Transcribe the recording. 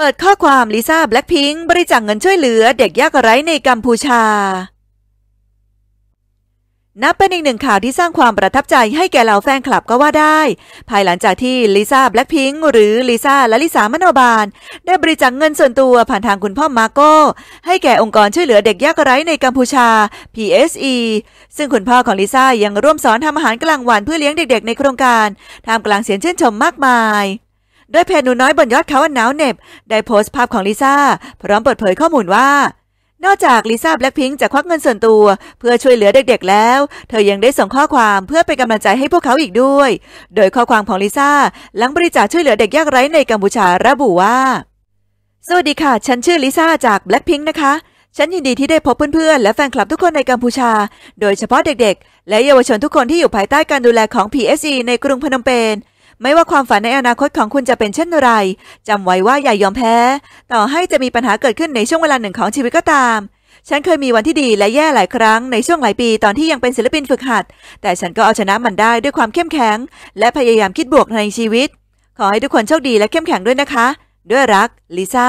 เปิดข้อความลิซ่าแบล็คพิงค์บริจาคเงินช่วยเหลือเด็กยากไร้ในกัมพูชา นับเป็นอีกหนึ่งข่าวที่สร้างความประทับใจให้แก่เหล่าแฟนคลับก็ว่าได้ ภายหลังจากที่ลิซ่าแบล็คพิงค์หรือลิซ่าและลิซามโนบาล ได้บริจาคเงินส่วนตัวผ่านทางคุณพ่อมาโก้ ให้แก่องค์กรช่วยเหลือเด็กยากไร้ในกัมพูชา PSE ซึ่งคุณพ่อของลิซ่ายังร่วมสอนทำอาหารกลางวันเพื่อเลี้ยงเด็กๆในโครงการท่ามกลางเสียงชื่นชมมากมายดยเพจหนูน้อยบนยอดเขาอันหนาวเหน็บ ได้โพสต์ภาพของลิซ่าพร้อมเปิดเผยข้อมูลว่า นอกจากลิซ่าแบล็คพิงค์จะควักเงินส่วนตัว เพื่อช่วยเหลือเด็กๆแล้ว เธอยังได้ส่งข้อความเพื่อเป็นกำลังใจให้พวกเขาอีกด้วย โดยข้อความของลิซ่าหลังบริจาคช่วยเหลือเด็กยากไร้ในกัมพูชาระบุว่า สวัสดีค่ะ ฉันชื่อลิซ่าจากแบล็คพิงค์นะคะฉันยินดีที่ได้พบเพื่อนๆ และแฟนคลับทุกคนในกัมพูชา โดยเฉพาะเด็กๆ และเยาวชนทุกคนที่อยู่ภายใต้การดูแลของ PSE ในกรุงพนมเปญไม่ว่าความฝันในอนาคตของคุณจะเป็นเช่นไร จำไว้ว่าอย่ายอมแพ้ ต่อให้จะมีปัญหาเกิดขึ้นในช่วงเวลาหนึ่งของชีวิตก็ตาม ฉันเคยมีวันที่ดีและแย่หลายครั้งในช่วงหลายปี ตอนที่ยังเป็นศิลปินฝึกหัด แต่ฉันก็เอาชนะมันได้ด้วยความเข้มแข็ง และพยายามคิดบวกในชีวิต ขอให้ทุกคนโชคดีและเข้มแข็งด้วยนะคะ ด้วยรัก ลิซ่า